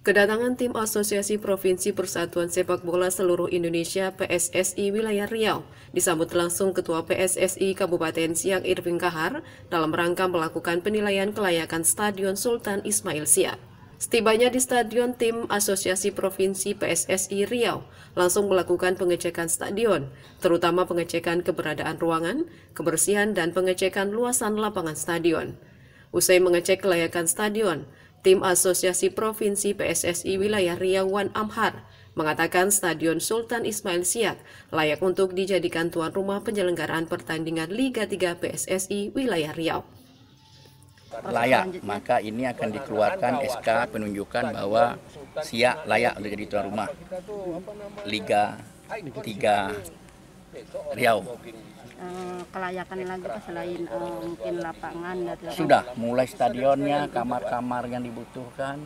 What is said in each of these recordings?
Kedatangan tim Asosiasi Provinsi Persatuan Sepak Bola Seluruh Indonesia PSSI Wilayah Riau disambut langsung Ketua PSSI Kabupaten Siak Irving Kahar dalam rangka melakukan penilaian kelayakan Stadion Sultan Ismail Siak. Setibanya di stadion, tim Asosiasi Provinsi PSSI Riau langsung melakukan pengecekan stadion, terutama pengecekan keberadaan ruangan, kebersihan, dan pengecekan luasan lapangan stadion. Usai mengecek kelayakan stadion, Tim Asosiasi Provinsi PSSI Wilayah Riau Amhar mengatakan Stadion Sultan Ismail Siak layak untuk dijadikan tuan rumah penyelenggaraan pertandingan Liga 3 PSSI Wilayah Riau. Layak, maka ini akan dikeluarkan SK penunjukan bahwa Siak layak untuk jadi tuan rumah Liga 3 Riau. Uh, kelayakan lagi pas selain uh, eh, mungkin lapangan dan sudah mulai stadionnya, kamar-kamar yang dibutuhkan,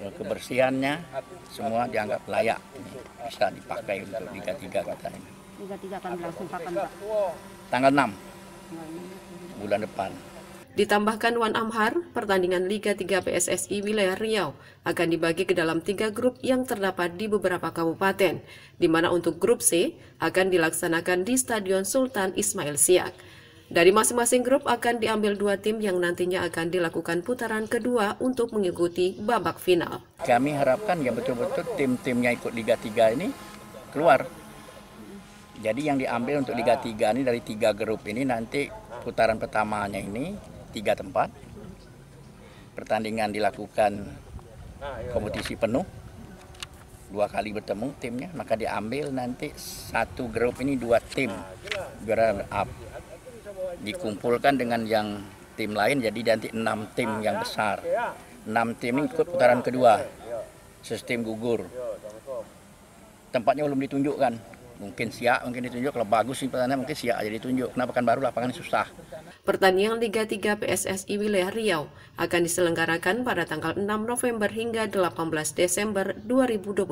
ya, kebersihannya semua dianggap layak bisa dipakai untuk tiga tiga ini. Tiga tiga akan dilangsungkan Pak. Tanggal 6 bulan depan. Ditambahkan Wan Amhar, pertandingan Liga 3 PSSI wilayah Riau akan dibagi ke dalam tiga grup yang terdapat di beberapa kabupaten, di mana untuk grup C akan dilaksanakan di Stadion Sultan Ismail Siak. Dari masing-masing grup akan diambil dua tim yang nantinya akan dilakukan putaran kedua untuk mengikuti babak final. Kami harapkan ya betul-betul tim-timnya ikut Liga 3 ini keluar. Jadi yang diambil untuk Liga 3 ini dari tiga grup ini nanti putaran pertamanya ini tiga tempat. Pertandingan dilakukan kompetisi penuh. Dua kali bertemu timnya, maka diambil nanti satu grup ini dua tim juara up. Dikumpulkan dengan yang tim lain jadi nanti enam tim yang besar. Enam tim ini ikut putaran kedua. Sistem gugur. Tempatnya belum ditunjukkan mungkin siap mungkin ditunjuk kalau bagus sih pertandingan mungkin siap aja ditunjuk kenapa kan baru lapangan susah Pertandingan Liga 3 PSSI Wilayah Riau akan diselenggarakan pada tanggal 6 November hingga 18 Desember 2021.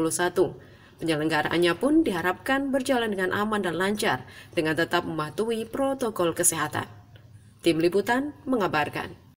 Penyelenggaraannya pun diharapkan berjalan dengan aman dan lancar dengan tetap mematuhi protokol kesehatan. Tim Liputan mengabarkan.